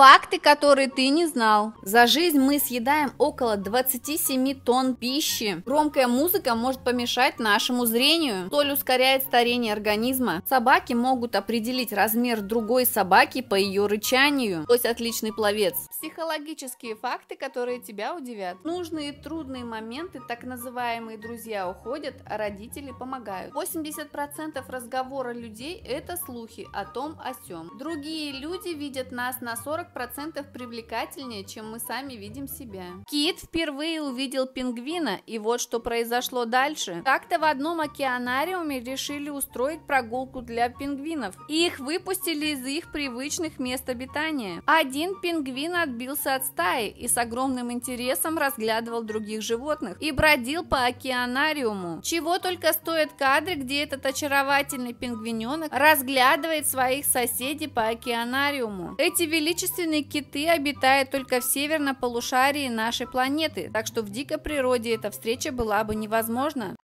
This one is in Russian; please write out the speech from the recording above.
Факты, которые ты не знал. За жизнь мы съедаем около 27 тонн пищи. Громкая музыка может помешать нашему зрению. Соль ускоряет старение организма. Собаки могут определить размер другой собаки по ее рычанию. То есть отличный пловец. Психологические факты, которые тебя удивят. Нужные трудные моменты, так называемые друзья уходят, а родители помогают. 80% разговора людей это слухи о том о сём. Другие люди видят нас на 40 40% привлекательнее, чем мы сами видим себя. Кит впервые увидел пингвина, и вот что произошло дальше. Как-то в одном океанариуме решили устроить прогулку для пингвинов. И их выпустили из их привычных мест обитания. Один пингвин отбился от стаи и с огромным интересом разглядывал других животных и бродил по океанариуму. Чего только стоят кадры, где этот очаровательный пингвиненок разглядывает своих соседей по океанариуму. Эти величественные Единственные киты обитают только в северном полушарии нашей планеты, так что в дикой природе эта встреча была бы невозможна.